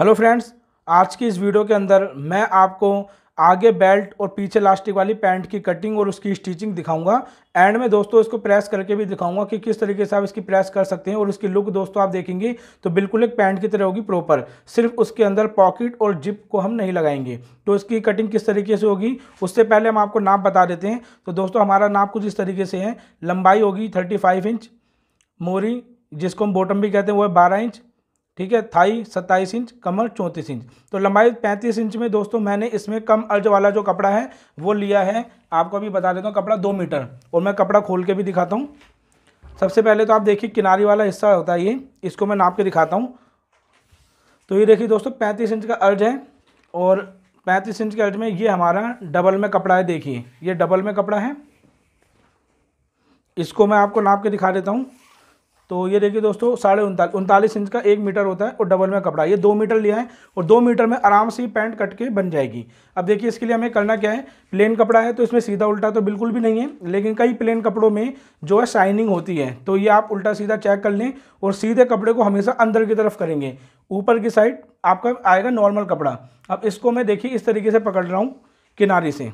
hello friends आज की इस वीडियो के अंदर मैं आपको आगे बेल्ट और पीछे लास्टिक वाली पैंट की कटिंग और उसकी स्टिचिंग दिखाऊंगा एंड में दोस्तों इसको प्रेस करके भी दिखाऊंगा कि किस तरीके से आप इसकी प्रेस कर सकते हैं और इसकी लुक दोस्तों आप देखेंगे तो बिल्कुल एक पैंट की तरह होगी प्रॉपर सिर्फ उसके अंदर पॉकेट और जिप को हम नहीं लगाएंगे तो इसकी कटिंग किस तरीके से होगी उससे पहले हम आपको नाप बता देते हैं तो दोस्तों हमारा नाप कुछ इस तरीके से है लंबाई होगी थर्टी इंच मोरी जिसको हम बॉटम भी कहते हैं वो है बारह इंच ठीक है थाई सत्ताईस इंच कमर चौंतीस इंच तो लंबाई पैंतीस इंच में दोस्तों मैंने इसमें कम अर्ज वाला जो कपड़ा है वो लिया है आपको अभी बता देता हूँ कपड़ा दो मीटर और मैं कपड़ा खोल के भी दिखाता हूँ सबसे पहले तो आप देखिए किनारी वाला हिस्सा होता है ये इसको मैं नाप के दिखाता हूँ तो ये देखिए दोस्तों पैंतीस इंच का अर्ज है और पैंतीस इंच के अर्ज में ये हमारा डबल में कपड़ा है देखिए ये डबल में कपड़ा है इसको मैं आपको नाप के दिखा देता हूँ तो ये देखिए दोस्तों साढ़े उनतालीस उनतालीस इंच का एक मीटर होता है और डबल में कपड़ा ये दो मीटर लिया है और दो मीटर में आराम से पैंट कट के बन जाएगी अब देखिए इसके लिए हमें करना क्या है प्लेन कपड़ा है तो इसमें सीधा उल्टा तो बिल्कुल भी नहीं है लेकिन कई प्लेन कपड़ों में जो है शाइनिंग होती है तो ये आप उल्टा सीधा चेक कर लें और सीधे कपड़े को हमेशा अंदर की तरफ करेंगे ऊपर की साइड आपका आएगा नॉर्मल कपड़ा अब इसको मैं देखिए इस तरीके से पकड़ रहा हूँ किनारे से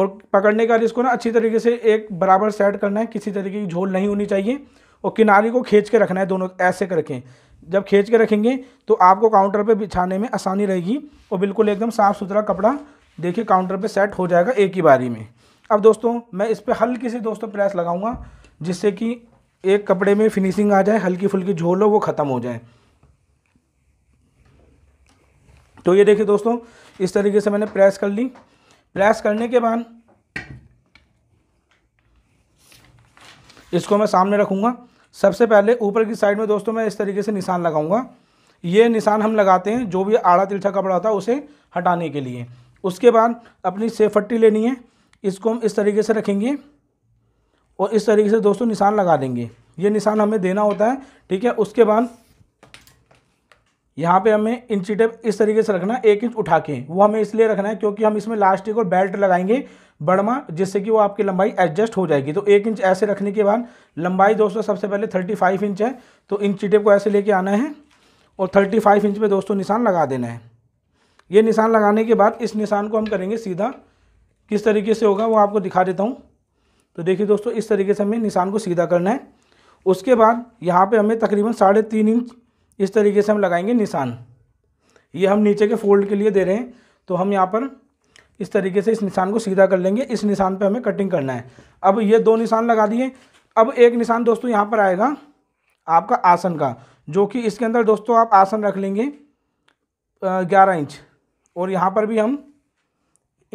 और पकड़ने का इसको ना अच्छी तरीके से एक बराबर सेट करना है किसी तरीके की झोल नहीं होनी चाहिए और किनारे को खींच के रखना है दोनों ऐसे करके जब खींच के रखेंगे तो आपको काउंटर पर बिछाने में आसानी रहेगी और बिल्कुल एकदम साफ़ सुथरा कपड़ा देखिए काउंटर पर सेट हो जाएगा एक ही बारी में अब दोस्तों मैं इस पर हल्की सी दोस्तों प्रेस लगाऊंगा जिससे कि एक कपड़े में फिनिशिंग आ जाए हल्की फुल्की झोल हो वो ख़त्म हो जाए तो ये देखिए दोस्तों इस तरीके से मैंने प्रेस कर ली प्रेस करने के बाद इसको मैं सामने रखूँगा सबसे पहले ऊपर की साइड में दोस्तों मैं इस तरीके से निशान लगाऊंगा ये निशान हम लगाते हैं जो भी आड़ा तिरछा कपड़ा होता है उसे हटाने के लिए उसके बाद अपनी सेफ पट्टी लेनी है इसको हम इस तरीके से रखेंगे और इस तरीके से दोस्तों निशान लगा देंगे ये निशान हमें देना होता है ठीक है उसके बाद यहाँ पे हमें इंची टेप इस तरीके से रखना है एक इंच उठा के वो हमें इसलिए रखना है क्योंकि हम इसमें लास्टिक और बेल्ट लगाएंगे बड़मा जिससे कि वो आपकी लंबाई एडजस्ट हो जाएगी तो एक इंच ऐसे रखने के बाद लंबाई दोस्तों सबसे पहले थर्टी फाइव इंच है तो इंची टेप को ऐसे लेके आना है और थर्टी फाइव इंच पर दोस्तों निशान लगा देना है ये निशान लगाने के बाद इस निशान को हम करेंगे सीधा किस तरीके से होगा वो आपको दिखा देता हूँ तो देखिए दोस्तों इस तरीके से हमें निशान को सीधा करना है उसके बाद यहाँ पे हमें तकरीबन साढ़े तीन इंच इस तरीके से हम लगाएंगे निशान ये हम नीचे के फोल्ड के लिए दे रहे हैं तो हम यहाँ पर इस तरीके से इस निशान को सीधा कर लेंगे इस निशान पे हमें कटिंग करना है अब ये दो निशान लगा दिए अब एक निशान दोस्तों यहाँ पर आएगा आपका आसन का जो कि इसके अंदर दोस्तों आप आसन रख लेंगे ग्यारह इंच और यहाँ पर भी हम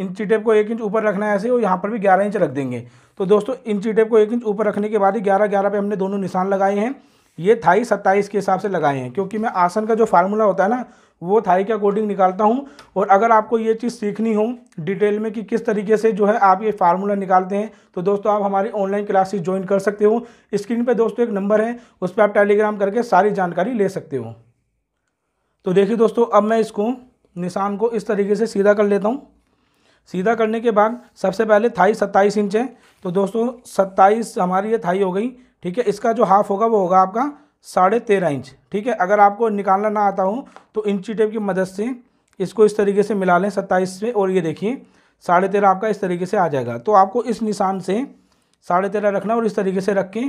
इंची टेप को एक इंच ऊपर रखना है ऐसे और यहाँ पर भी ग्यारह इंच रख देंगे तो दोस्तों इंची टेप को एक इंच ऊपर रखने के बाद ही ग्यारह ग्यारह पे हमने दोनों निशान लगाए हैं ये थाई सत्ताईस के हिसाब से लगाए हैं क्योंकि मैं आसन का जो फार्मूला होता है ना वो थाई के अकॉर्डिंग निकालता हूँ और अगर आपको ये चीज़ सीखनी हो डिटेल में कि किस तरीके से जो है आप ये फार्मूला निकालते हैं तो दोस्तों आप हमारी ऑनलाइन क्लासेस ज्वाइन कर सकते हो स्क्रीन पे दोस्तों एक नंबर है उस पर आप टेलीग्राम करके सारी जानकारी ले सकते हो तो देखिए दोस्तों अब मैं इसको निशान को इस तरीके से सीधा कर लेता हूँ सीधा करने के बाद सबसे पहले थाई सत्ताईस इंच है तो दोस्तों सत्ताईस हमारी ये थाई हो गई ठीक है इसका जो हाफ होगा वो होगा आपका साढ़े तेरह इंच ठीक है अगर आपको निकालना ना आता हूँ तो इंची टेप की मदद से इसको इस तरीके से मिला लें सत्ताईस में और ये देखिए साढ़े तेरह आपका इस तरीके से आ जाएगा तो आपको इस निशान से साढ़े तेरह रखना और इस तरीके से रख के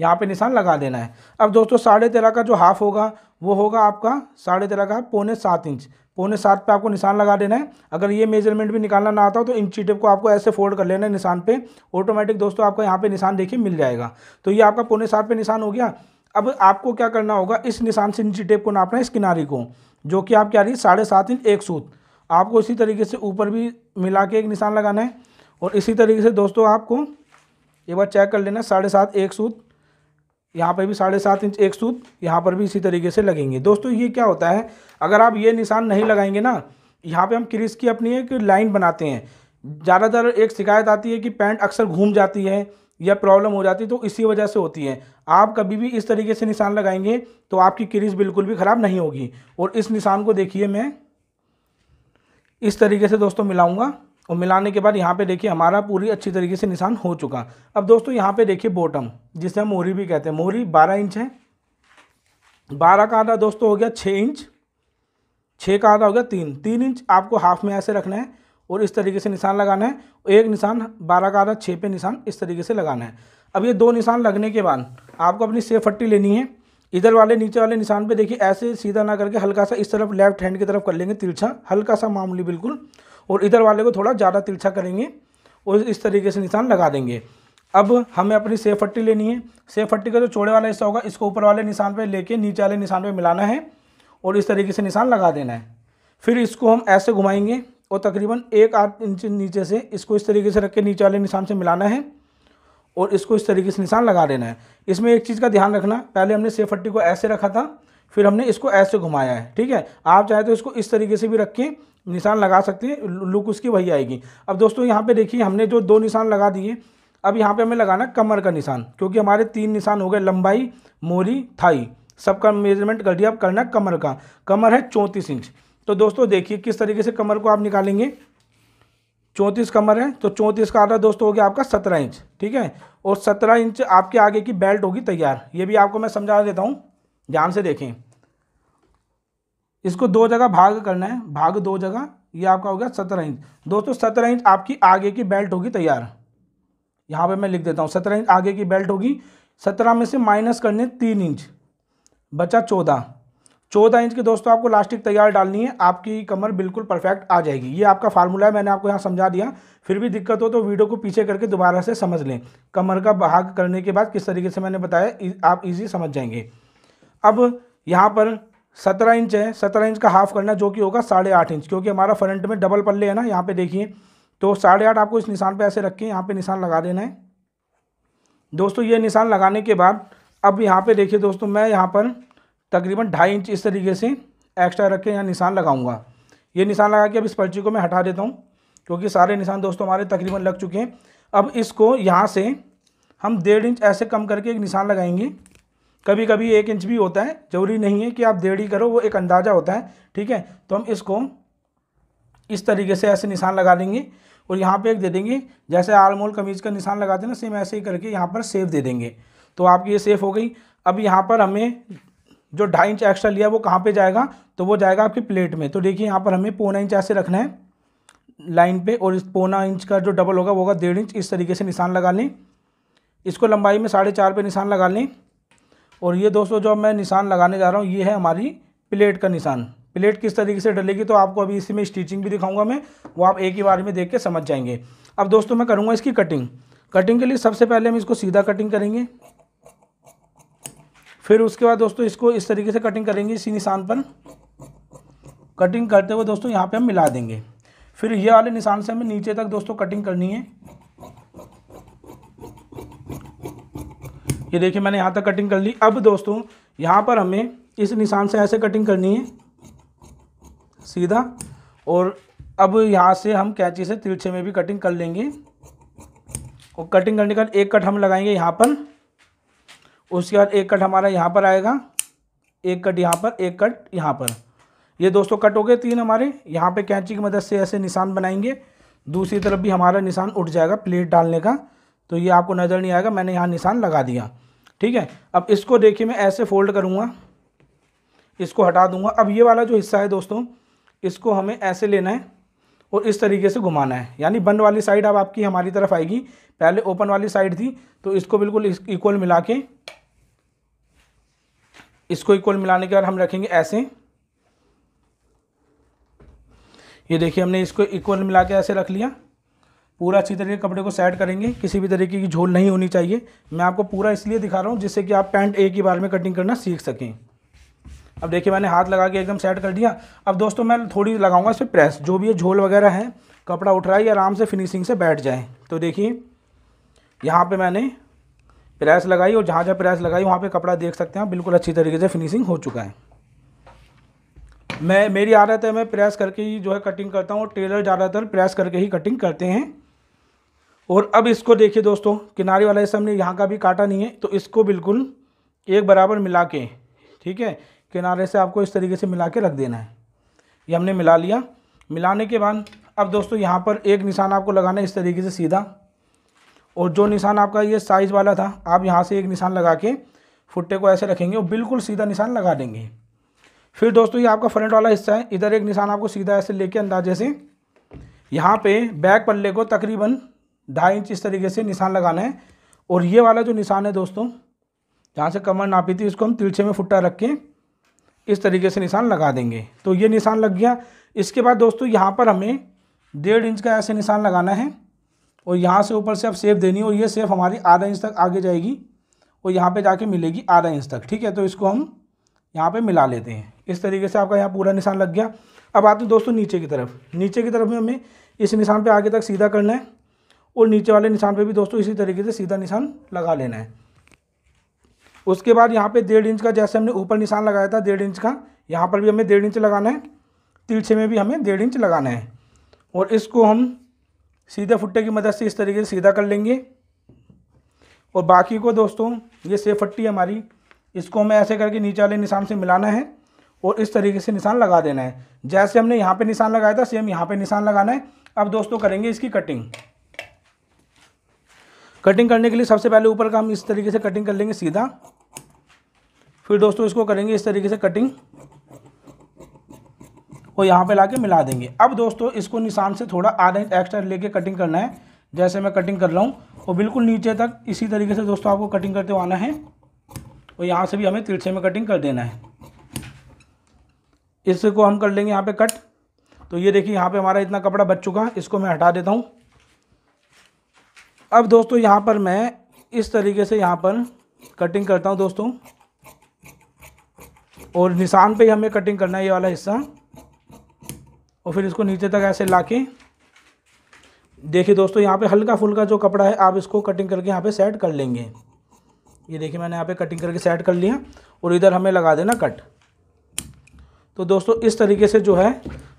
यहाँ पे निशान लगा देना है अब दोस्तों साढ़े तेरह का जो हाफ होगा वो होगा आपका साढ़े तेरह का पौने सात इंच पौने सात पे आपको निशान लगा देना है अगर ये मेजरमेंट भी निकालना ना आता हो तो इंची टेप को आपको ऐसे फोल्ड कर लेना है निशान पे ऑटोमेटिक दोस्तों आपको यहाँ पे निशान देखिए मिल जाएगा तो ये आपका पौने सात पे निशान हो गया अब आपको क्या करना होगा इस निशान से इंची टेप को नापना है इस किनारे को जो कि आप आ रही है साढ़े सात इंच एक सूत आपको इसी तरीके से ऊपर भी मिला के एक निशान लगाना है और इसी तरीके से दोस्तों आपको एक बार चेक कर लेना साढ़े सात एक सूत यहाँ पर भी साढ़े सात इंच एक सूत यहाँ पर भी इसी तरीके से लगेंगे दोस्तों ये क्या होता है अगर आप ये निशान नहीं लगाएंगे ना यहाँ पे हम क्रिस की अपनी एक लाइन बनाते हैं ज़्यादातर एक शिकायत आती है कि पैंट अक्सर घूम जाती है या प्रॉब्लम हो जाती है तो इसी वजह से होती है आप कभी भी इस तरीके से निशान लगाएंगे तो आपकी क्रिस बिल्कुल भी ख़राब नहीं होगी और इस निशान को देखिए मैं इस तरीके से दोस्तों मिलाऊँगा और मिलाने के बाद यहाँ पे देखिए हमारा पूरी अच्छी तरीके से निशान हो चुका अब दोस्तों यहाँ पे देखिए बॉटम जिसे हम मोरी भी कहते हैं मोरी बारह इंच है बारह का आधा दोस्तों हो गया छः इंच छः का आधा हो गया तीन तीन इंच आपको हाफ में ऐसे रखना है और इस तरीके से निशान लगाना है एक निशान बारह का आधा छः पे निशान इस तरीके से लगाना है अब ये दो निशान लगने के बाद आपको अपनी सेफ फट्टी लेनी है इधर वाले नीचे वाले निशान पे देखिए ऐसे सीधा ना करके हल्का सा इस तरफ लेफ्ट हैंड की तरफ कर लेंगे तिरछा हल्का सा मामूली बिल्कुल और इधर वाले को थोड़ा ज़्यादा तिरछा करेंगे और इस तरीके से निशान लगा देंगे अब हमें अपनी सेफ हट्टी लेनी है सेफ हट्टी का जो चौड़े वाला हिस्सा होगा इसको ऊपर वाले निशान ले लेके नीचे वाले निशान पर मिलाना है और इस तरीके से निशान लगा देना है फिर इसको हम ऐसे घुमाएंगे और तकरीबन एक आठ इंच नीचे से इसको इस तरीके से रख के नीचे वाले निशान से मिलाना है और इसको इस तरीके से निशान लगा देना है इसमें एक चीज़ का ध्यान रखना पहले हमने सेफ हट्टी को ऐसे रखा था फिर हमने इसको ऐसे घुमाया है ठीक है आप चाहे तो इसको इस तरीके से भी रखें निशान लगा सकते हैं लुक उसकी वही आएगी अब दोस्तों यहाँ पे देखिए हमने जो दो निशान लगा दिए अब यहाँ पे हमें लगाना कमर का निशान क्योंकि हमारे तीन निशान हो गए लंबाई मोरी थाई सबका मेजरमेंट कर दिया अब करना कमर का कमर है चौंतीस इंच तो दोस्तों देखिए किस तरीके से कमर को आप निकालेंगे चौंतीस कमर है तो चौंतीस का आधा दोस्तों हो गया आपका सत्रह इंच ठीक है और सत्रह इंच आपके आगे की बेल्ट होगी तैयार ये भी आपको मैं समझा देता हूँ ध्यान से देखें इसको दो जगह भाग करना है भाग दो जगह ये आपका हो गया सत्रह इंच दोस्तों सत्रह इंच आपकी आगे की बेल्ट होगी तैयार यहाँ पे मैं लिख देता हूँ सत्रह इंच आगे की बेल्ट होगी सत्रह में से माइनस करने तीन इंच बचा चौदह चौदह इंच की दोस्तों आपको लास्टिक तैयार डालनी है आपकी कमर बिल्कुल परफेक्ट आ जाएगी ये आपका फार्मूला है मैंने आपको यहाँ समझा दिया फिर भी दिक्कत हो तो वीडियो को पीछे करके दोबारा से समझ लें कमर का भाग करने के बाद किस तरीके से मैंने बताया आप ईजी समझ जाएंगे अब यहाँ पर सत्रह इंच है सत्रह इंच का हाफ करना जो कि होगा साढ़े आठ इंच क्योंकि हमारा फ्रंट में डबल पल्ले है ना यहाँ पे देखिए तो साढ़े आठ आपको इस निशान पे ऐसे रख के यहाँ पे निशान लगा देना है दोस्तों ये निशान लगाने के बाद अब यहाँ पे देखिए दोस्तों मैं यहाँ पर तकरीबन ढाई इंच इस तरीके से एक्स्ट्रा रख के यहाँ निशान लगाऊँगा ये निशान लगा के अब इस पर्ची को मैं हटा देता हूँ क्योंकि सारे निशान दोस्तों हमारे तकरीबन लग चुके हैं अब इसको यहाँ से हम डेढ़ इंच ऐसे कम करके एक निशान लगाएंगे कभी कभी एक इंच भी होता है जरूरी नहीं है कि आप डेढ़ करो वो एक अंदाज़ा होता है ठीक है तो हम इसको इस तरीके से ऐसे निशान लगा देंगे और यहाँ पे एक दे देंगे जैसे आलमोल कमीज़ का निशान लगाते हैं ना सेम ऐसे ही करके यहाँ पर सेफ दे देंगे तो आपकी ये सेफ हो गई अब यहाँ पर हमें जो ढाई इंच एक्स्ट्रा लिया वो कहाँ पे जाएगा तो वो जाएगा आपकी प्लेट में तो देखिए यहाँ पर हमें पौना इंच ऐसे रखना है लाइन पर और इस पौना इंच का जो डबल होगा वो होगा डेढ़ इंच इस तरीके से निशान लगा लें इसको लंबाई में साढ़े चार निशान लगा लें और ये दोस्तों जो मैं निशान लगाने जा रहा हूँ ये है हमारी प्लेट का निशान प्लेट किस तरीके से डलेगी तो आपको अभी इसी में स्टिचिंग भी दिखाऊंगा मैं वो आप एक ही बार में देख के समझ जाएंगे अब दोस्तों मैं करूँगा इसकी कटिंग कटिंग के लिए सबसे पहले हम इसको सीधा कटिंग करेंगे फिर उसके बाद दोस्तों इसको इस तरीके से कटिंग करेंगे इसी निशान पर कटिंग करते हुए दोस्तों यहाँ पर हम मिला देंगे फिर ये वाले निशान से हमें नीचे तक दोस्तों कटिंग करनी है ये देखिए मैंने यहाँ तक कटिंग कर ली अब दोस्तों यहाँ पर हमें इस निशान से ऐसे कटिंग करनी है सीधा और अब यहाँ से हम कैंची से तिरछे में भी कटिंग कर लेंगे और कटिंग करने के बाद एक कट हम लगाएंगे यहाँ पर उसके बाद एक कट हमारा यहाँ पर आएगा एक कट यहाँ पर एक कट यहाँ पर ये दोस्तों कट हो गए तीन हमारे यहाँ पे कैंची की मदद से ऐसे निशान बनाएंगे दूसरी तरफ भी हमारा निशान उठ जाएगा प्लेट डालने का तो ये आपको नज़र नहीं आएगा मैंने यहाँ निशान लगा दिया ठीक है अब इसको देखिए मैं ऐसे फोल्ड करूँगा इसको हटा दूंगा अब ये वाला जो हिस्सा है दोस्तों इसको हमें ऐसे लेना है और इस तरीके से घुमाना है यानी बंद वाली साइड अब आपकी हमारी तरफ आएगी पहले ओपन वाली साइड थी तो इसको बिल्कुल इक्वल मिला के इसको इक्वल मिलाने के बाद हम रखेंगे ऐसे ये देखिए हमने इसको इक्वल मिला के ऐसे रख लिया पूरा अच्छी तरीके कपड़े को सेट करेंगे किसी भी तरीके की झोल नहीं होनी चाहिए मैं आपको पूरा इसलिए दिखा रहा हूँ जिससे कि आप पैंट एक ही बार में कटिंग करना सीख सकें अब देखिए मैंने हाथ लगा के एकदम सेट कर दिया अब दोस्तों मैं थोड़ी लगाऊंगा इस पर प्रेस जो भी ये झोल वगैरह है कपड़ा उठ रहा है ये आराम से फिनिशिंग से बैठ जाए तो देखिए यहाँ पे मैंने प्रेस लगाई और जहाँ जहाँ प्रेस लगाई वहाँ पे कपड़ा देख सकते हैं बिल्कुल अच्छी तरीके से फिनिशिंग हो चुका है मैं मेरी आदत है मैं प्रेस करके ही जो है कटिंग करता हूँ और टेलर ज़्यादातर प्रेस करके ही कटिंग करते हैं और अब इसको देखिए दोस्तों किनारे वाला हिस्सा हमने यहाँ का भी काटा नहीं है तो इसको बिल्कुल एक बराबर मिला के ठीक है किनारे से आपको इस तरीके से मिला के रख देना है ये हमने मिला लिया मिलाने के बाद अब दोस्तों यहाँ पर एक निशान आपको लगाना है इस तरीके से सीधा और जो निशान आपका ये साइज़ वाला था आप यहाँ से एक निशान लगा के फुट्टे को ऐसे रखेंगे और बिल्कुल सीधा निशान लगा देंगे फिर दोस्तों ये आपका फ्रंट वाला हिस्सा है इधर एक निशान आपको सीधा ऐसे लेके अंदाजे से यहाँ पे बैक पल्ले को तकरीबन ढाई इंच इस तरीके से निशान लगाना है और ये वाला जो निशान है दोस्तों जहाँ से कमर नापी थी इसको हम तिरछे में फुट्टा रख के इस तरीके से निशान लगा देंगे तो ये निशान लग गया इसके बाद दोस्तों यहाँ पर हमें डेढ़ इंच का ऐसे निशान लगाना है और यहाँ से ऊपर से आप सेफ देनी और ये सेफ हमारी आधा इंच तक आगे जाएगी और यहाँ पे जाके मिलेगी आधा इंच तक ठीक है तो इसको हम यहाँ पे मिला लेते हैं इस तरीके से आपका यहाँ पूरा निशान लग गया अब आते हैं दोस्तों नीचे की तरफ नीचे की तरफ में हमें इस निशान पे आगे तक सीधा करना है और नीचे वाले निशान पे भी दोस्तों इसी तरीके से सीधा निशान लगा लेना है उसके बाद यहाँ पे डेढ़ इंच का जैसे हमने ऊपर निशान लगाया था डेढ़ इंच का यहाँ पर भी हमें डेढ़ इंच लगाना है तिरछे में भी हमें डेढ़ इंच लगाना है और इसको हम सीधे फुट्टे की मदद से इस तरीके से सीधा कर लेंगे और बाकी को दोस्तों ये सेफ फट्टी है हमारी इसको हमें ऐसे करके नीचे वाले निशान से मिलाना है और इस तरीके से निशान लगा देना है जैसे हमने यहाँ पे निशान लगाया था सेम यहाँ पे निशान लगाना है अब दोस्तों करेंगे इसकी कटिंग कटिंग करने के लिए सबसे पहले ऊपर का हम इस तरीके से कटिंग कर लेंगे सीधा फिर दोस्तों इसको करेंगे इस तरीके से कटिंग और यहाँ पे लाके मिला देंगे अब दोस्तों इसको निशान से थोड़ा आधा इंच एक्स्ट्रा लेके कटिंग करना है जैसे मैं कटिंग कर रहा हूँ और बिल्कुल नीचे तक इसी तरीके से दोस्तों आपको कटिंग करते आना है और यहाँ से भी हमें तिरछे में कटिंग कर देना है इसको हम कर लेंगे यहाँ पे कट तो ये देखिए यहाँ पे हमारा इतना कपड़ा बच चुका है इसको मैं हटा देता हूँ अब दोस्तों यहाँ पर मैं इस तरीके से यहाँ पर कटिंग करता हूँ दोस्तों और निशान पे ही हमें कटिंग करना है ये वाला हिस्सा और फिर इसको नीचे तक ऐसे ला के देखिए दोस्तों यहाँ पे हल्का फुल्का जो कपड़ा है आप इसको कटिंग करके यहाँ पे सेट कर लेंगे ये देखिए मैंने यहाँ पे कटिंग करके सेट कर लिया और इधर हमें लगा देना कट तो दोस्तों इस तरीके से जो है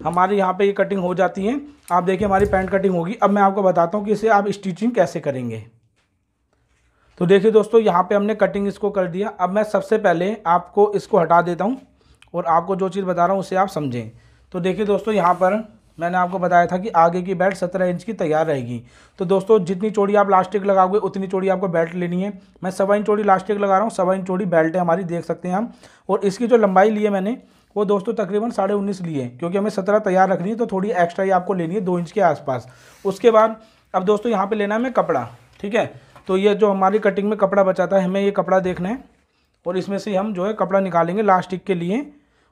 हमारे यहाँ पे ये कटिंग हो जाती है आप देखिए हमारी पैंट कटिंग होगी अब मैं आपको बताता हूँ कि इसे आप स्टिचिंग कैसे करेंगे तो देखिए दोस्तों यहाँ पे हमने कटिंग इसको कर दिया अब मैं सबसे पहले आपको इसको हटा देता हूँ और आपको जो चीज़ बता रहा हूँ उसे आप समझें तो देखिए दोस्तों यहाँ पर मैंने आपको बताया था कि आगे की बेल्ट सत्रह इंच की तैयार रहेगी तो दोस्तों जितनी चौड़ी आप लास्टिक लगाओगे उतनी चौड़ी आपको बेल्ट लेनी है मैं सवा इंच चौड़ी लास्टिक लगा रहा हूँ सवा इंच चौड़ी बेल्ट है हमारी देख सकते हैं हम और इसकी जो लंबाई ली है मैंने वो दोस्तों तकरीबन साढ़े उन्नीस लिए क्योंकि हमें सत्रह तैयार रखनी है तो थोड़ी एक्स्ट्रा ही आपको लेनी है दो इंच के आसपास उसके बाद अब दोस्तों यहाँ पर लेना है हमें कपड़ा ठीक है तो ये जो हमारी कटिंग में कपड़ा बचाता है हमें ये कपड़ा देखना है और इसमें से हम जो है कपड़ा निकालेंगे लास्टिक के लिए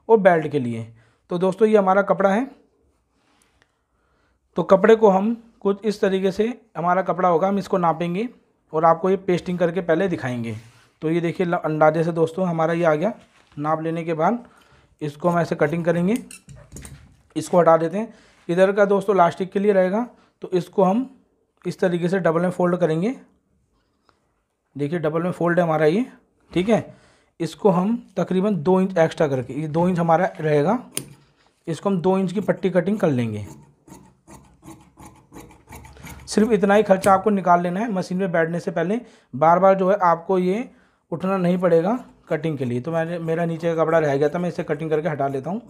और बेल्ट के लिए तो दोस्तों ये हमारा कपड़ा है तो कपड़े को हम कुछ इस तरीके से हमारा कपड़ा होगा हम इसको नापेंगे और आपको ये पेस्टिंग करके पहले दिखाएंगे तो ये देखिए अंदाजे से दोस्तों हमारा ये आ गया नाप लेने के बाद इसको हम ऐसे कटिंग करेंगे इसको हटा देते हैं इधर का दोस्तों लास्टिक के लिए रहेगा तो इसको हम इस तरीके से डबल में फोल्ड करेंगे देखिए डबल में फोल्ड है हमारा ये ठीक है इसको हम तकरीबन दो इंच एक्स्ट्रा करके ये दो इंच हमारा रहेगा इसको हम दो इंच की पट्टी कटिंग कर लेंगे सिर्फ इतना ही खर्चा आपको निकाल लेना है मशीन में बैठने से पहले बार बार जो है आपको ये उठना नहीं पड़ेगा कटिंग के लिए तो मैंने मेरा नीचे का कपड़ा रह गया था मैं इसे कटिंग करके हटा लेता हूँ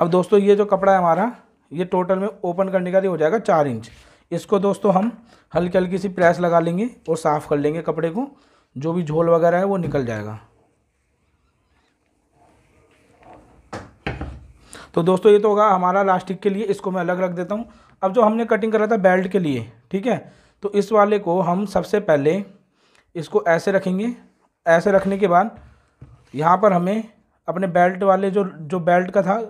अब दोस्तों ये जो कपड़ा है हमारा ये टोटल में ओपन करने का ये हो जाएगा चार इंच इसको दोस्तों हम हल्की हल्की सी प्रेस लगा लेंगे और साफ़ कर लेंगे कपड़े को जो भी झोल वगैरह है वो निकल जाएगा तो दोस्तों ये तो होगा हमारा लास्टिक के लिए इसको मैं अलग रख देता हूँ अब जो हमने कटिंग करा था बेल्ट के लिए ठीक है तो इस वाले को हम सबसे पहले इसको ऐसे रखेंगे ऐसे रखने के बाद यहाँ पर हमें अपने बेल्ट वाले जो जो बेल्ट का था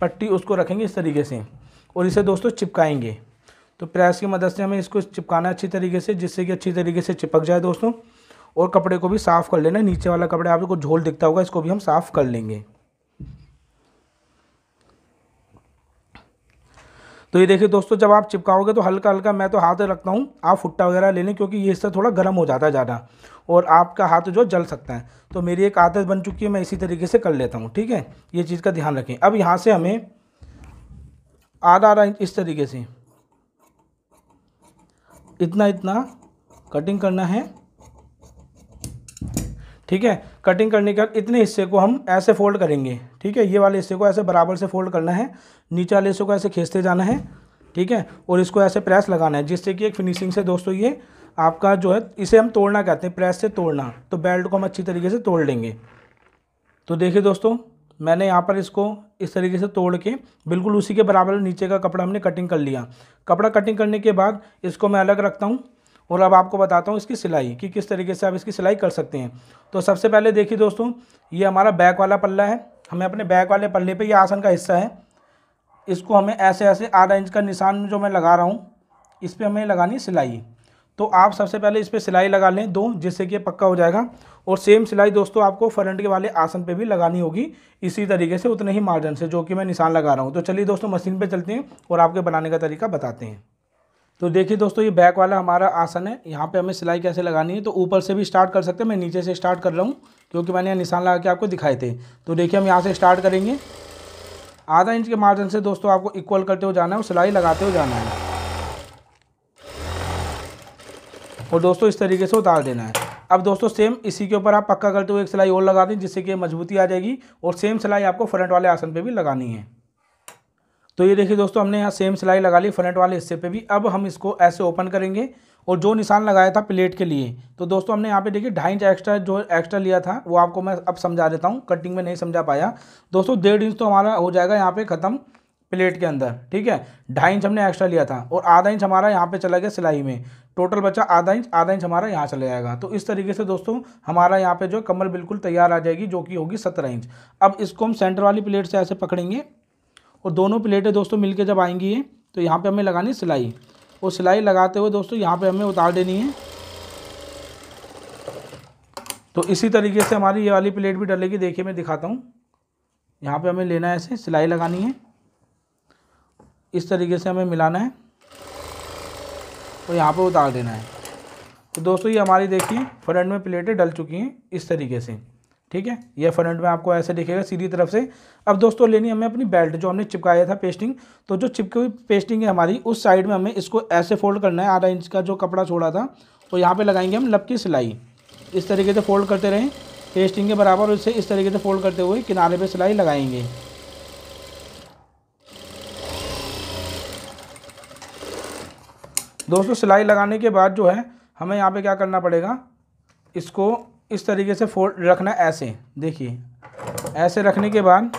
पट्टी उसको रखेंगे इस तरीके से और इसे दोस्तों चिपकाएंगे तो प्रेस की मदद से हमें इसको चिपकाना अच्छी तरीके से जिससे कि अच्छी तरीके से चिपक जाए दोस्तों और कपड़े को भी साफ़ कर लेना नीचे वाला कपड़े आपको झोल दिखता होगा इसको भी हम साफ़ कर लेंगे तो ये देखिए दोस्तों जब आप चिपकाओगे तो हल्का हल्का मैं तो हाथ रखता हूँ आप फुट्टा वगैरह ले लें क्योंकि ये हिस्सा थोड़ा गर्म हो जाता है ज़्यादा और आपका हाथ जो जल सकता है तो मेरी एक आदत बन चुकी है मैं इसी तरीके से कर लेता हूँ ठीक है ये चीज़ का ध्यान रखें अब यहाँ से हमें आधा आधा इंच इस तरीके से इतना इतना कटिंग करना है ठीक है कटिंग करने के बाद इतने हिस्से को हम ऐसे फोल्ड करेंगे ठीक है ये वाले हिस्से को ऐसे बराबर से फोल्ड करना है नीचे वाले हिस्से को ऐसे खींचते जाना है ठीक है और इसको ऐसे प्रेस लगाना है जिससे कि एक फिनिशिंग से दोस्तों ये आपका जो है इसे हम तोड़ना कहते हैं प्रेस से तोड़ना तो बेल्ट को हम अच्छी तरीके से तोड़ लेंगे तो देखिए दोस्तों मैंने यहाँ पर इसको इस तरीके से तोड़ के बिल्कुल उसी के बराबर नीचे का कपड़ा हमने कटिंग कर लिया कपड़ा कटिंग करने के बाद इसको मैं अलग रखता हूँ और अब आपको बताता हूँ इसकी सिलाई कि किस तरीके से आप इसकी सिलाई कर सकते हैं तो सबसे पहले देखिए दोस्तों ये हमारा बैक वाला पल्ला है हमें अपने बैक वाले पल्ले पे ये आसन का हिस्सा है इसको हमें ऐसे ऐसे आधा इंच का निशान जो मैं लगा रहा हूँ इस पर हमें लगानी सिलाई तो आप सबसे पहले इस पर सिलाई लगा लें दो जिससे कि पक्का हो जाएगा और सेम सिलाई दोस्तों आपको फ्रंट के वाले आसन पे भी लगानी होगी इसी तरीके से उतने ही मार्जिन से जो कि मैं निशान लगा रहा हूँ तो चलिए दोस्तों मशीन पे चलते हैं और आपके बनाने का तरीका बताते हैं तो देखिए दोस्तों ये बैक वाला हमारा आसन है यहाँ पे हमें सिलाई कैसे लगानी है तो ऊपर से भी स्टार्ट कर सकते हैं मैं नीचे से स्टार्ट कर रहा हूँ क्योंकि मैंने यहाँ निशान लगा के आपको दिखाए थे तो देखिए हम यहाँ से स्टार्ट करेंगे आधा इंच के मार्जिन से दोस्तों आपको इक्वल करते हुए जाना है और सिलाई लगाते हुए जाना है और दोस्तों इस तरीके से उतार देना है अब दोस्तों सेम इसी के ऊपर आप पक्का करते हुए एक सिलाई और लगा दें जिससे कि मजबूती आ जाएगी और सेम सिलाई आपको फ्रंट वाले आसन पर भी लगानी है तो ये देखिए दोस्तों हमने यहाँ सेम सिलाई लगा ली फ्रंट वाले हिस्से पे भी अब हम इसको ऐसे ओपन करेंगे और जो निशान लगाया था प्लेट के लिए तो दोस्तों हमने यहाँ पे देखिए ढाई इंच एक्स्ट्रा जो एक्स्ट्रा लिया था वो आपको मैं अब समझा देता हूँ कटिंग में नहीं समझा पाया दोस्तों डेढ़ इंच तो हमारा हो जाएगा यहाँ पर ख़त्म प्लेट के अंदर ठीक है ढाई इंच हमने एक्स्ट्रा लिया था और आधा इंच हमारा यहाँ पर चला गया सिलाई में टोटल बचा आधा इंच आधा इंच हमारा यहाँ चला जाएगा तो इस तरीके से दोस्तों हमारा यहाँ पे जो कमर बिल्कुल तैयार आ जाएगी जो कि होगी सत्रह इंच अब इसको हम सेंटर वाली प्लेट से ऐसे पकड़ेंगे और दोनों प्लेटें दोस्तों मिलके जब आएंगी ये तो यहाँ पे हमें लगानी सिलाई और सिलाई लगाते हुए दोस्तों यहाँ पे हमें उतार देनी है तो इसी तरीके से हमारी ये वाली प्लेट भी डलेगी देखिए मैं दिखाता हूँ यहाँ पे हमें लेना है ऐसे सिलाई लगानी है इस तरीके से हमें मिलाना है और तो यहाँ पर उतार देना है तो दोस्तों ये हमारी देखिए फ्रंट में प्लेटें डल चुकी हैं इस तरीके से ठीक है ये फ्रंट में आपको ऐसे दिखेगा सीधी तरफ से अब दोस्तों लेनी हमें अपनी बेल्ट जो हमने चिपकाया था पेस्टिंग तो जो चिपकी हुई पेस्टिंग है हमारी उस साइड में हमें इसको ऐसे फोल्ड करना है आधा इंच का जो कपड़ा छोड़ा था तो यहाँ पे लगाएंगे हम लब की सिलाई इस तरीके से फोल्ड करते रहें पेस्टिंग के बराबर इसे इस तरीके से फोल्ड करते हुए किनारे पर सिलाई लगाएंगे दोस्तों सिलाई लगाने के बाद जो है हमें यहाँ पर क्या करना पड़ेगा इसको इस तरीके से फोल्ड रखना ऐसे देखिए ऐसे रखने के बाद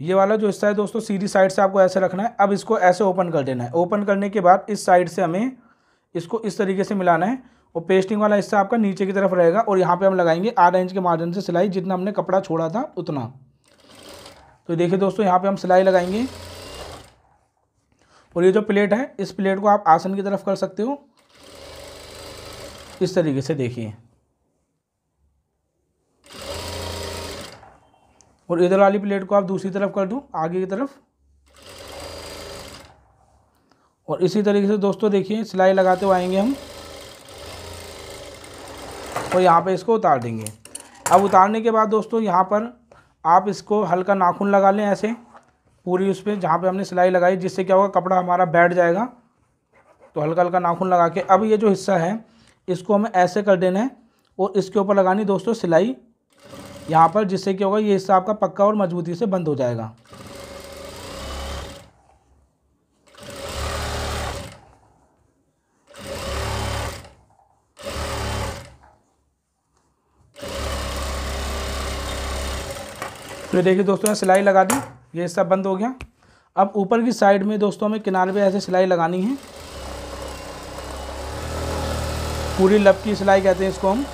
ये वाला जो हिस्सा है दोस्तों सीधी साइड से आपको ऐसे रखना है अब इसको ऐसे ओपन कर देना है ओपन करने के बाद इस साइड से हमें इसको इस तरीके से मिलाना है और पेस्टिंग वाला हिस्सा आपका नीचे की तरफ रहेगा और यहाँ पे हम लगाएंगे आधा इंच के मार्जिन से सिलाई जितना हमने कपड़ा छोड़ा था उतना तो देखिए दोस्तों यहाँ पर हम सिलाई लगाएंगे और ये जो प्लेट है इस प्लेट को आप आसन की तरफ कर सकते हो इस तरीके से देखिए और इधर वाली प्लेट को आप दूसरी तरफ कर दूँ आगे की तरफ और इसी तरीके से दोस्तों देखिए सिलाई लगाते हुए आएंगे हम और यहाँ पे इसको उतार देंगे अब उतारने के बाद दोस्तों यहाँ पर आप इसको हल्का नाखून लगा लें ऐसे पूरी उस पर जहाँ पर हमने सिलाई लगाई जिससे क्या होगा कपड़ा हमारा बैठ जाएगा तो हल्का हल्का नाखून लगा के अब ये जो हिस्सा है इसको हमें ऐसे कर देना है और इसके ऊपर लगानी दोस्तों सिलाई यहाँ पर जिससे क्या होगा ये हिस्सा आपका पक्का और मजबूती से बंद हो जाएगा तो ये देखिए दोस्तों सिलाई लगा दी ये हिस्सा बंद हो गया अब ऊपर की साइड में दोस्तों हमें किनारे पे ऐसे सिलाई लगानी है पूरी लब की सिलाई कहते हैं इसको हम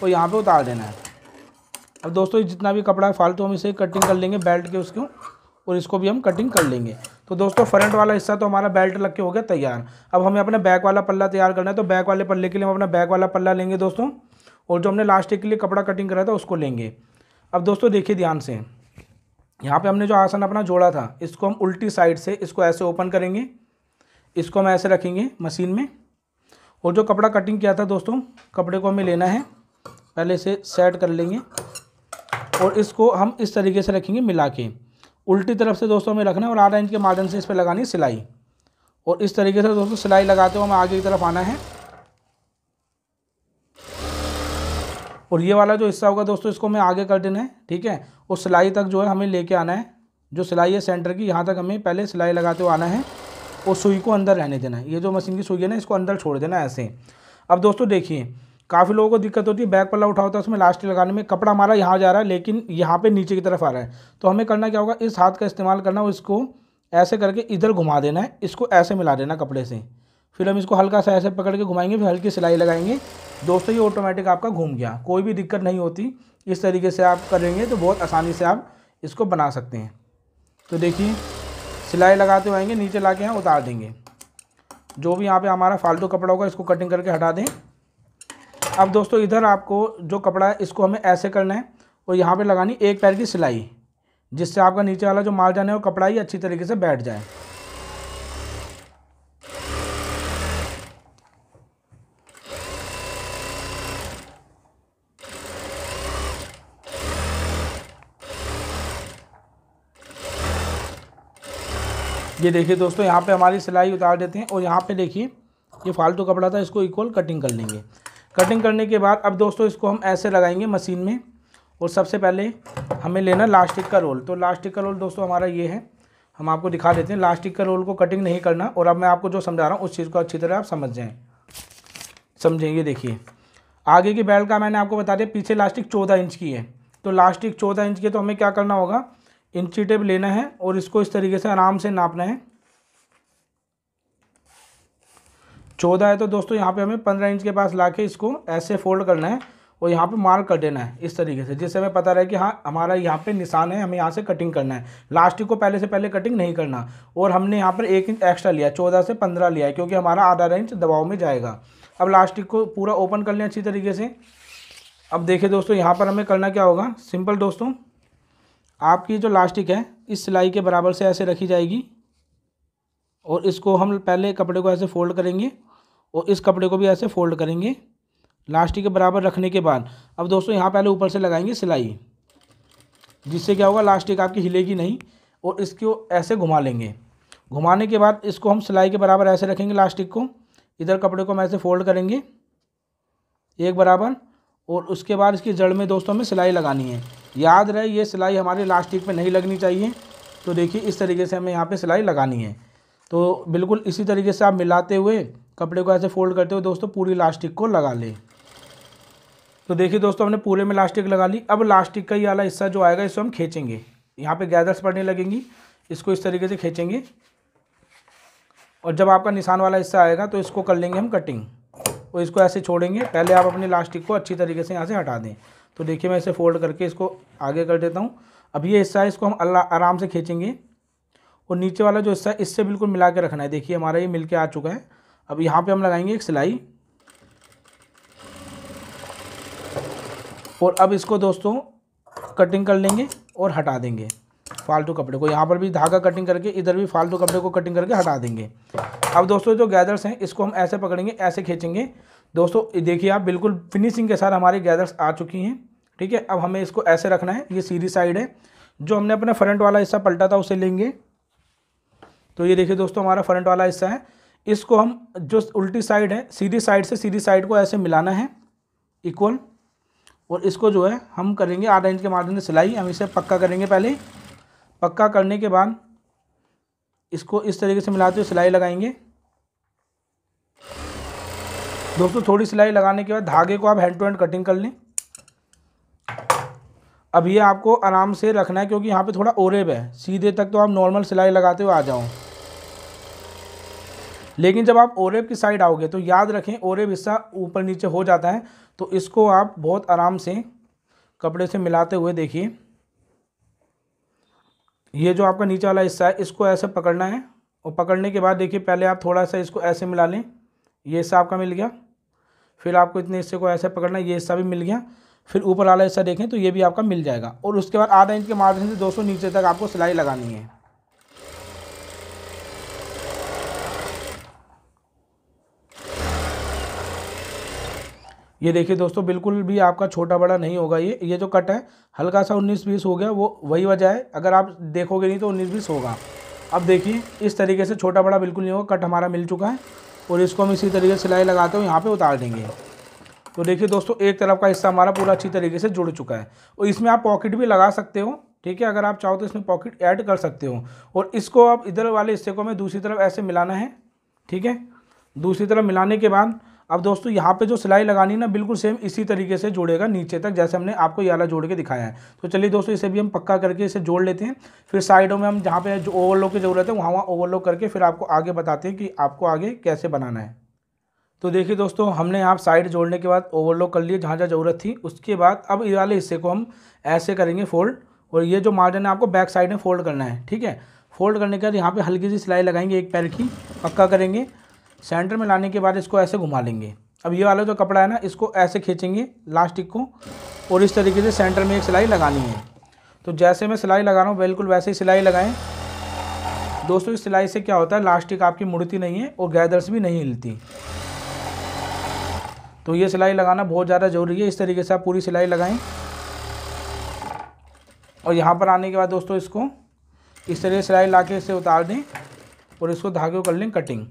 तो यहाँ पे उतार देना है अब दोस्तों जितना भी कपड़ा है फालतू हम इसे कटिंग कर लेंगे बेल्ट के उसको और इसको भी हम कटिंग कर लेंगे तो दोस्तों फ्रंट वाला हिस्सा तो हमारा बेल्ट लग के हो गया तैयार अब हमें अपना बैक वाला पल्ला तैयार करना है तो बैक वाले पल्ले के लिए हम अपना बैक वाला पल्ला लेंगे दोस्तों और जो हमने लास्ट के लिए कपड़ा कटिंग करा था उसको लेंगे अब दोस्तों देखिए ध्यान से यहाँ पर हमने जो आसन अपना जोड़ा था इसको हम उल्टी साइड से इसको ऐसे ओपन करेंगे इसको हम ऐसे रखेंगे मशीन में और जो कपड़ा कटिंग किया था दोस्तों कपड़े को हमें लेना है पहले इसे सेट कर लेंगे और इसको हम इस तरीके से रखेंगे मिला के उल्टी तरफ से दोस्तों हमें रखना है और आधा इंच के माध्यम से इस पर लगानी सिलाई और इस तरीके से दोस्तों सिलाई लगाते हुए हमें आगे की तरफ आना है और ये वाला जो हिस्सा होगा दोस्तों इसको हमें आगे कर देना है ठीक है और सिलाई तक जो है हमें लेके आना है जो सिलाई है सेंटर की यहाँ तक हमें पहले सिलाई लगाते हुए आना है और सुई को अंदर रहने देना है ये जो मशीन की सुई है ना इसको अंदर छोड़ देना है ऐसे अब दोस्तों देखिए काफ़ी लोगों को दिक्कत होती है बैग पल्ला उठा होता है उसमें लास्ट लगाने में कपड़ा हमारा यहाँ जा रहा है लेकिन यहाँ पे नीचे की तरफ आ रहा है तो हमें करना क्या होगा इस हाथ का इस्तेमाल करना और इसको ऐसे करके इधर घुमा देना है इसको ऐसे मिला देना कपड़े से फिर हम इसको हल्का सा ऐसे पकड़ के घुमाएंगे फिर हल्की सिलाई लगाएंगे दोस्तों ये ऑटोमेटिक आपका घूम गया कोई भी दिक्कत नहीं होती इस तरीके से आप करेंगे तो बहुत आसानी से आप इसको बना सकते हैं तो देखिए सिलाई लगाते हुए आएंगे नीचे ला के यहाँ उतार देंगे जो भी यहाँ पे हमारा फालतू कपड़ा होगा इसको कटिंग करके हटा दें अब दोस्तों इधर आपको जो कपड़ा है इसको हमें ऐसे करना है और यहाँ पे लगानी एक पैर की सिलाई जिससे आपका नीचे वाला जो माल जाने वो कपड़ा ही अच्छी तरीके से बैठ जाए ये देखिए दोस्तों यहाँ पे हमारी सिलाई उतार देते हैं और यहाँ पे देखिए ये फालतू कपड़ा था इसको इक्वल कटिंग कर लेंगे कटिंग करने के बाद अब दोस्तों इसको हम ऐसे लगाएंगे मशीन में और सबसे पहले हमें लेना लास्टिक का रोल तो लास्टिक का रोल दोस्तों हमारा ये है हम आपको दिखा देते हैं लास्टिक का रोल को कटिंग नहीं करना और अब मैं आपको जो समझा रहा हूँ उस चीज़ को अच्छी तरह आप समझ जाएँ समझेंगे देखिए आगे की बेल्ट का मैंने आपको बता दिया पीछे लास्टिक चौदह इंच की है तो लास्टिक चौदह इंच की तो हमें क्या करना होगा इंची टेप लेना है और इसको इस तरीके से आराम से नापना है चौदह है तो दोस्तों यहाँ पे हमें पंद्रह इंच के पास ला के इसको ऐसे फोल्ड करना है और यहाँ पे मार्क कर देना है इस तरीके से जिससे हमें पता रहे कि हाँ हमारा यहाँ पे निशान है हमें यहाँ से कटिंग करना है लास्टिक को पहले से पहले कटिंग नहीं करना और हमने यहाँ पर एक इंच एक्स्ट्रा लिया चौदह से पंद्रह लिया क्योंकि हमारा आधा इंच दबाव में जाएगा अब लास्टिक को पूरा ओपन कर लें अच्छी तरीके से अब देखिए दोस्तों यहाँ पर हमें करना क्या होगा सिंपल दोस्तों आपकी जो लास्टिक है इस सिलाई के बराबर से ऐसे रखी जाएगी और इसको हम पहले कपड़े को ऐसे फोल्ड करेंगे और इस कपड़े को भी ऐसे फोल्ड करेंगे लास्टिक के बराबर रखने के बाद अब दोस्तों यहाँ पहले ऊपर से लगाएंगे सिलाई जिससे क्या होगा लास्टिक आपकी हिलेगी नहीं और इसको ऐसे घुमा लेंगे घुमाने के बाद इसको हम सिलाई के बराबर ऐसे रखेंगे लास्टिक को इधर कपड़े को हम ऐसे फोल्ड करेंगे एक बराबर और उसके बाद इसकी जड़ में दोस्तों हमें सिलाई लगानी है याद रहे ये सिलाई हमारे लास्टिक पर नहीं लगनी चाहिए तो देखिए इस तरीके से हमें यहाँ पर सिलाई लगानी है तो बिल्कुल इसी तरीके से आप मिलाते हुए कपड़े को ऐसे फोल्ड करते हुए दोस्तों पूरी इलास्टिक को लगा लें तो देखिए दोस्तों हमने पूरे में इलास्टिक लगा ली अब इलास्टिक का ही वाला हिस्सा जो आएगा इसको हम खींचेंगे यहाँ पे गैदर्स पड़ने लगेंगी इसको इस तरीके से खींचेंगे और जब आपका निशान वाला हिस्सा आएगा तो इसको कर लेंगे हम कटिंग और इसको ऐसे छोड़ेंगे पहले आप अपने इलास्टिक को अच्छी तरीके से यहाँ से हटा दें तो देखिए मैं इसे फोल्ड करके इसको आगे कर देता हूँ अब ये हिस्सा है इसको हम आराम से खींचेंगे और नीचे वाला जो हिस्सा है इससे बिल्कुल मिला के रखना है देखिए हमारा ये मिल के आ चुका है अब यहाँ पे हम लगाएंगे एक सिलाई और अब इसको दोस्तों कटिंग कर लेंगे और हटा देंगे फालतू कपड़े को यहाँ पर भी धागा कटिंग करके इधर भी फालतू कपड़े को कटिंग करके हटा देंगे अब दोस्तों जो गैदर्स हैं इसको हम ऐसे पकड़ेंगे ऐसे खींचेंगे दोस्तों देखिए आप बिल्कुल फिनिशिंग के साथ हमारे गैदर्स आ चुकी हैं ठीक है अब हमें इसको ऐसे रखना है ये सीधी साइड है जो हमने अपना फ्रंट वाला हिस्सा पलटा था उसे लेंगे तो ये देखिए दोस्तों हमारा फ्रंट वाला हिस्सा है इसको हम जो उल्टी साइड है सीधी साइड से सीधी साइड को ऐसे मिलाना है इक्वल और इसको जो है हम करेंगे आधा इंच के माध्यम से सिलाई हम इसे पक्का करेंगे पहले पक्का करने के बाद इसको इस तरीके से मिलाते हुए सिलाई लगाएंगे दोस्तों थोड़ी सिलाई लगाने के बाद धागे को आप हैंड टू हैंड कटिंग कर लें अब ये आपको आराम से रखना है क्योंकि यहाँ पे थोड़ा ओरेब है सीधे तक तो आप नॉर्मल सिलाई लगाते हुए आ जाओ लेकिन जब आप ओरेब की साइड आओगे तो याद रखें ओरेब हिस्सा ऊपर नीचे हो जाता है तो इसको आप बहुत आराम से कपड़े से मिलाते हुए देखिए ये जो आपका नीचे वाला हिस्सा है इसको ऐसे पकड़ना है और पकड़ने के बाद देखिए पहले आप थोड़ा सा इसको ऐसे मिला लें ये हिस्सा आपका मिल गया फिर आपको इतने हिस्से को ऐसे पकड़ना है ये हिस्सा भी मिल गया फिर ऊपर वाला हिस्सा देखें तो ये भी आपका मिल जाएगा और उसके बाद आधा इंच के मार्जिन से दो नीचे तक आपको सिलाई लगानी है ये देखिए दोस्तों बिल्कुल भी आपका छोटा बड़ा नहीं होगा ये ये जो कट है हल्का सा उन्नीस बीस हो गया वो वही वजह है अगर आप देखोगे नहीं तो उन्नीस बीस होगा अब देखिए इस तरीके से छोटा बड़ा बिल्कुल नहीं होगा कट हमारा मिल चुका है और इसको हम इसी तरीके से सिलाई लगाते हुए यहाँ पर उतार देंगे तो देखिए दोस्तों एक तरफ का हिस्सा हमारा पूरा अच्छी तरीके से जुड़ चुका है और इसमें आप पॉकेट भी लगा सकते हो ठीक है अगर आप चाहो तो इसमें पॉकेट ऐड कर सकते हो और इसको आप इधर वाले हिस्से को हमें दूसरी तरफ ऐसे मिलाना है ठीक है दूसरी तरफ मिलाने के बाद अब दोस्तों यहाँ पे जो सिलाई लगानी ना बिल्कुल सेम इसी तरीके से जोड़ेगा नीचे तक जैसे हमने आपको ये आला जोड़ के दिखाया है तो चलिए दोस्तों इसे भी हम पक्का करके इसे जोड़ लेते हैं फिर साइडों में हम जहाँ पे जो ओवरलॉक की ज़रूरत है वहाँ वहाँ ओवरलॉक करके फिर आपको आगे बताते हैं कि आपको आगे कैसे बनाना है तो देखिए दोस्तों हमने यहाँ साइड जोड़ने के बाद ओवरलॉक कर लिए जहाँ जहाँ ज़रूरत थी उसके बाद अब ये वाले हिस्से को हम ऐसे करेंगे फोल्ड और ये जो मार्जिन है आपको बैक साइड में फोल्ड करना है ठीक है फोल्ड करने के बाद यहाँ पर हल्की सी सिलाई लगाएंगे एक पैर की पक्का करेंगे सेंटर में लाने के बाद इसको ऐसे घुमा लेंगे अब ये वाला जो कपड़ा है ना इसको ऐसे खींचेंगे लास्टिक को और इस तरीके से सेंटर में एक सिलाई लगानी है तो जैसे मैं सिलाई लगा रहा हूँ बिल्कुल वैसे ही सिलाई लगाएं दोस्तों इस सिलाई से क्या होता है लास्टिक आपकी मुड़ती नहीं है और गैदर्स भी नहीं हिलती तो ये सिलाई लगाना बहुत ज़्यादा ज़रूरी है इस तरीके से आप पूरी सिलाई लगाएं और यहाँ पर आने के बाद दोस्तों इसको इस तरह सिलाई ला के इसे उतार दें और इसको धागे को कर लें कटिंग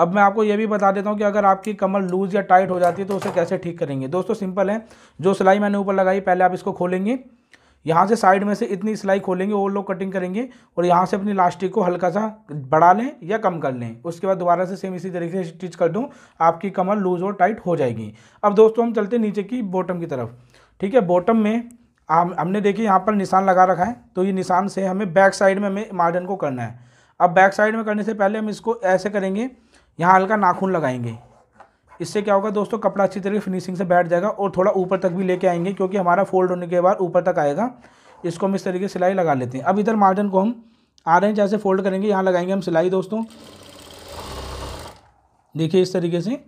अब मैं आपको ये भी बता देता हूँ कि अगर आपकी कमर लूज़ या टाइट हो जाती है तो उसे कैसे ठीक करेंगे दोस्तों सिंपल है जो सिलाई मैंने ऊपर लगाई पहले आप इसको खोलेंगे यहाँ से साइड में से इतनी सिलाई खोलेंगे और लोग कटिंग करेंगे और यहाँ से अपनी लास्टिक को हल्का सा बढ़ा लें या कम कर लें उसके बाद दोबारा से सेम इसी तरीके से स्टिच कर दूँ आपकी कमर लूज़ और टाइट हो जाएगी अब दोस्तों हम चलते नीचे की बॉटम की तरफ ठीक है बॉटम में हम हमने देखिए यहाँ पर निशान लगा रखा है तो ये निशान से हमें बैक साइड में हमें मार्जन को करना है अब बैक साइड में करने से पहले हम इसको ऐसे करेंगे यहाँ हल्का नाखून लगाएंगे इससे क्या होगा दोस्तों कपड़ा अच्छी तरीके फिनिशिंग से बैठ जाएगा और थोड़ा ऊपर तक भी लेके आएंगे क्योंकि हमारा फोल्ड होने के बाद ऊपर तक आएगा इसको हम इस तरीके से सिलाई लगा लेते हैं अब इधर मार्जिन को हम आरेंज जैसे फोल्ड करेंगे यहाँ लगाएंगे हम सिलाई दोस्तों देखिए इस तरीके से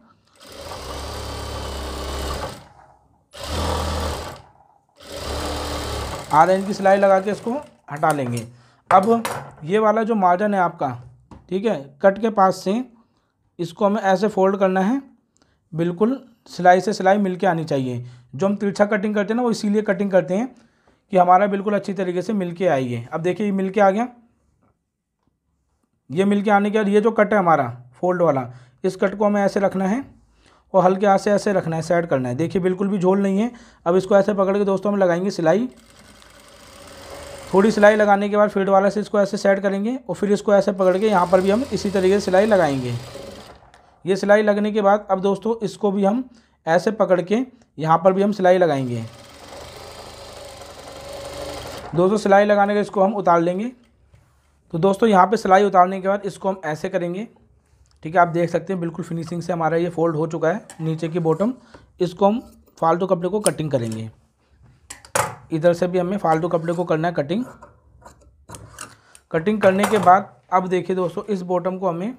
आधा इंच की सिलाई लगा के इसको हटा लेंगे अब ये वाला जो मार्जिन है आपका ठीक है कट के पास से इसको हमें ऐसे फोल्ड करना है बिल्कुल सिलाई से सिलाई मिलके आनी चाहिए जो हम तिरछा कटिंग करते हैं ना वो इसीलिए कटिंग करते हैं कि हमारा बिल्कुल अच्छी तरीके से मिलके आइए अब देखिए ये मिलके आ गया ये मिलके आने के बाद ये जो कट है हमारा फोल्ड वाला इस कट को हमें ऐसे रखना है और हल्के हाथ से ऐसे रखना है सेट करना है देखिए बिल्कुल भी झोल नहीं है अब इसको ऐसे पकड़ के दोस्तों हम लगाएंगे सिलाई थोड़ी सिलाई लगाने के बाद फिर वाला से इसको ऐसे सेट करेंगे और फिर इसको ऐसे पकड़ के यहाँ पर भी हम इसी तरीके से सिलाई लगाएंगे ये सिलाई लगने के बाद अब दोस्तों इसको भी हम ऐसे पकड़ के यहाँ पर भी हम सिलाई लगाएंगे दोस्तों सिलाई लगाने के इसको हम उतार लेंगे तो दोस्तों यहाँ पे सिलाई उतारने के बाद इसको हम ऐसे करेंगे ठीक है आप देख सकते हैं बिल्कुल फिनिशिंग से हमारा ये फोल्ड हो चुका है नीचे की बॉटम इसको हम फालतू कपड़े को कटिंग करेंगे इधर से भी हमें फालतू कपड़े को करना है कटिंग कटिंग करने के बाद अब देखिए दोस्तों इस बॉटम को हमें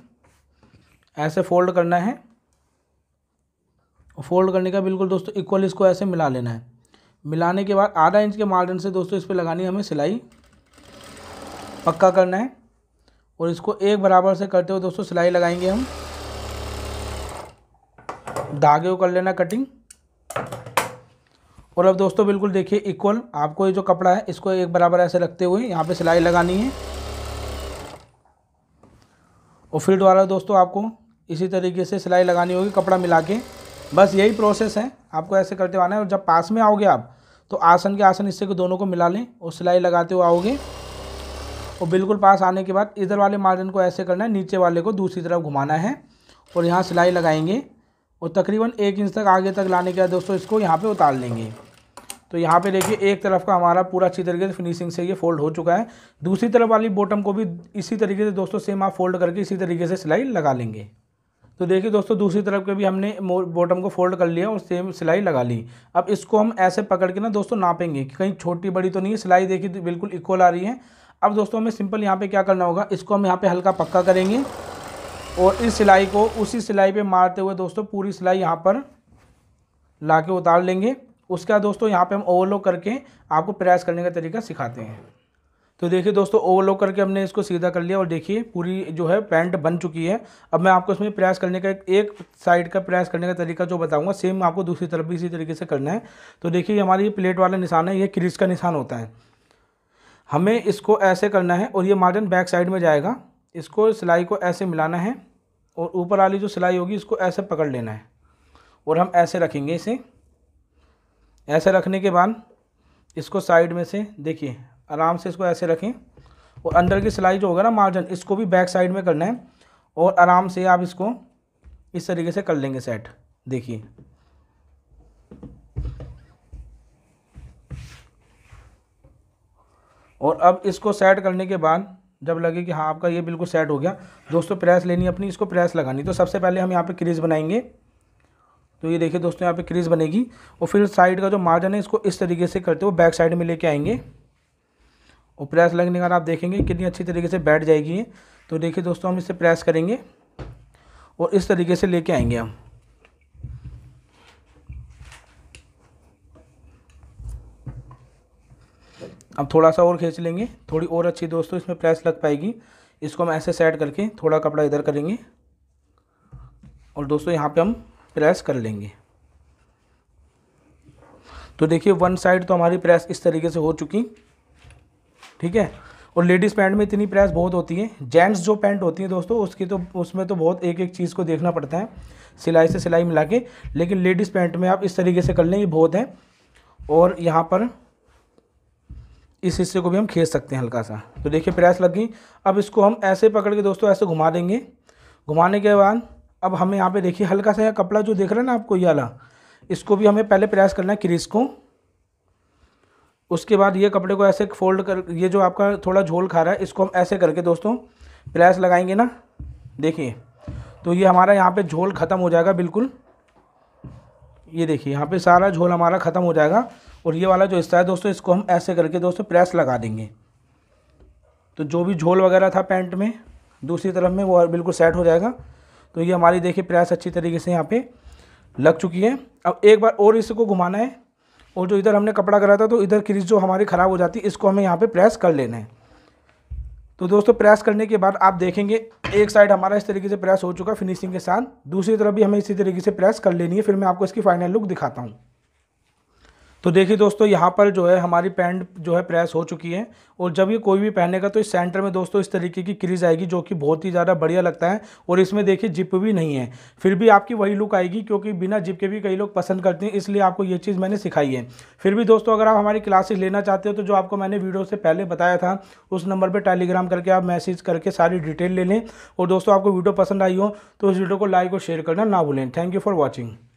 ऐसे फोल्ड करना है फोल्ड करने का बिल्कुल दोस्तों इक्वल इसको ऐसे मिला लेना है मिलाने के बाद आधा इंच के मार्जिन से दोस्तों इस पर लगानी हमें सिलाई पक्का करना है और इसको एक बराबर से करते हुए दोस्तों सिलाई लगाएंगे हम धागे को कर लेना कटिंग और अब दोस्तों बिल्कुल देखिए इक्वल आपको ये जो कपड़ा है इसको एक बराबर ऐसे रखते हुए यहाँ पे सिलाई लगानी है और फिर वाला दोस्तों आपको इसी तरीके से सिलाई लगानी होगी कपड़ा मिला के बस यही प्रोसेस है आपको ऐसे करते आना है और जब पास में आओगे आप तो आसन के आसन हिस्से को दोनों को मिला लें और सिलाई लगाते हुए आओगे और बिल्कुल पास आने के बाद इधर वाले मार्जिन को ऐसे करना है नीचे वाले को दूसरी तरफ घुमाना है और यहाँ सिलाई लगाएंगे और तकरीबन एक इंच तक आगे तक लाने के बाद दोस्तों इसको यहाँ पे उतार लेंगे तो यहाँ पे देखिए एक तरफ का हमारा पूरा अच्छी तरीके से फिनिशिंग से ये फोल्ड हो चुका है दूसरी तरफ वाली बॉटम को भी इसी तरीके से दोस्तों सेम आप फोल्ड करके इसी तरीके से सिलाई लगा लेंगे तो देखिए दोस्तों दूसरी तरफ के भी हमने बॉटम को फोल्ड कर लिया और सेम सिलाई लगा ली अब इसको हम ऐसे पकड़ के ना दोस्तों नापेंगे कहीं छोटी बड़ी तो नहीं है सिलाई देखिए तो बिल्कुल इक्वल आ रही है अब दोस्तों हमें सिंपल यहाँ पर क्या करना होगा इसको हम यहाँ पर हल्का पक्का करेंगे और इस सिलाई को उसी सिलाई पर मारते हुए दोस्तों पूरी सिलाई यहाँ पर ला के उतार लेंगे उसका दोस्तों यहाँ पे हम ओवरलो करके आपको प्रयास करने का तरीका सिखाते हैं तो देखिए दोस्तों ओवरलॉक करके हमने इसको सीधा कर लिया और देखिए पूरी जो है पैंट बन चुकी है अब मैं आपको इसमें प्रयास करने का एक साइड का प्रयास करने का तरीका जो बताऊँगा सेम आपको दूसरी तरफ भी इसी तरीके से करना है तो देखिए हमारी ये प्लेट वाला निशान है ये क्रिज का निशान होता है हमें इसको ऐसे करना है और ये मार्जिन बैक साइड में जाएगा इसको सिलाई को ऐसे मिलाना है और ऊपर वाली जो सिलाई होगी इसको ऐसे पकड़ लेना है और हम ऐसे रखेंगे इसे ऐसे रखने के बाद इसको साइड में से देखिए आराम से इसको ऐसे रखें और अंदर की सिलाई जो होगा ना मार्जिन इसको भी बैक साइड में करना है और आराम से आप इसको इस तरीके से कर लेंगे सेट देखिए और अब इसको सेट करने के बाद जब लगे कि हाँ आपका ये बिल्कुल सेट हो गया दोस्तों प्रेस लेनी अपनी इसको प्रेस लगानी तो सबसे पहले हम यहाँ पे क्रीज बनाएंगे तो ये देखिए दोस्तों यहाँ पे क्रीज बनेगी और फिर साइड का जो मार्जन है इसको इस तरीके से करते हुए बैक साइड में लेके आएंगे और प्रेस लगने के बाद आप देखेंगे कितनी अच्छी तरीके से बैठ जाएगी ये तो देखिए दोस्तों हम इसे प्रेस करेंगे और इस तरीके से लेके आएंगे हम अब थोड़ा सा और खींच लेंगे थोड़ी और अच्छी दोस्तों इसमें प्रेस लग पाएगी इसको हम ऐसे सेट करके थोड़ा कपड़ा इधर करेंगे और दोस्तों यहाँ पे हम प्रेस कर लेंगे तो देखिए वन साइड तो हमारी प्रेस इस तरीके से हो चुकी ठीक है और लेडीज़ पैंट में इतनी प्रेस बहुत होती है जेंट्स जो पैंट होती है दोस्तों उसकी तो उसमें तो बहुत एक एक चीज़ को देखना पड़ता है सिलाई से सिलाई मिला के लेकिन लेडीज़ पैंट में आप इस तरीके से कर लें ये बहुत है और यहाँ पर इस हिस्से को भी हम खींच सकते हैं हल्का सा तो देखिए प्रेस लग गई अब इसको हम ऐसे पकड़ के दोस्तों ऐसे घुमा देंगे घुमाने के बाद अब हमें यहाँ पे देखिए हल्का सा यह कपड़ा जो देख रहे हैं ना आपको ये वाला इसको भी हमें पहले प्रेस करना है क्रीज को उसके बाद ये कपड़े को ऐसे फोल्ड कर ये जो आपका थोड़ा झोल खा रहा है इसको हम ऐसे करके दोस्तों प्रेस लगाएंगे ना देखिए तो ये हमारा यहाँ पे झोल ख़त्म हो जाएगा बिल्कुल ये देखिए यहाँ पे सारा झोल हमारा ख़त्म हो जाएगा और ये वाला जो हिस्सा है दोस्तों इसको हम ऐसे करके दोस्तों प्रेस लगा देंगे तो जो भी झोल वगैरह था पैंट में दूसरी तरफ में वो बिल्कुल सेट हो जाएगा तो ये हमारी देखिए प्रेस अच्छी तरीके से यहाँ पे लग चुकी है अब एक बार और इसको घुमाना है और जो इधर हमने कपड़ा करा था तो इधर क्रीज जो हमारी ख़राब हो जाती है इसको हमें यहाँ पे प्रेस कर लेना है तो दोस्तों प्रेस करने के बाद आप देखेंगे एक साइड हमारा इस तरीके से प्रेस हो चुका फिनिशिंग के साथ दूसरी तरफ भी हमें इसी तरीके से प्रेस कर लेनी है फिर मैं आपको इसकी फाइनल लुक दिखाता हूँ तो देखिए दोस्तों यहाँ पर जो है हमारी पैंट जो है प्रेस हो चुकी है और जब ये कोई भी पहनेगा तो इस सेंटर में दोस्तों इस तरीके की क्रीज आएगी जो कि बहुत ही ज़्यादा बढ़िया लगता है और इसमें देखिए जिप भी नहीं है फिर भी आपकी वही लुक आएगी क्योंकि बिना जिप के भी कई लोग पसंद करते हैं इसलिए आपको ये चीज़ मैंने सिखाई है फिर भी दोस्तों अगर आप हमारी क्लासेस लेना चाहते हो तो जो आपको मैंने वीडियो से पहले बताया था उस नंबर पर टेलीग्राम करके आप मैसेज करके सारी डिटेल ले लें और दोस्तों आपको वीडियो पसंद आई हो तो उस वीडियो को लाइक और शेयर करना ना भूलें थैंक यू फॉर वॉचिंग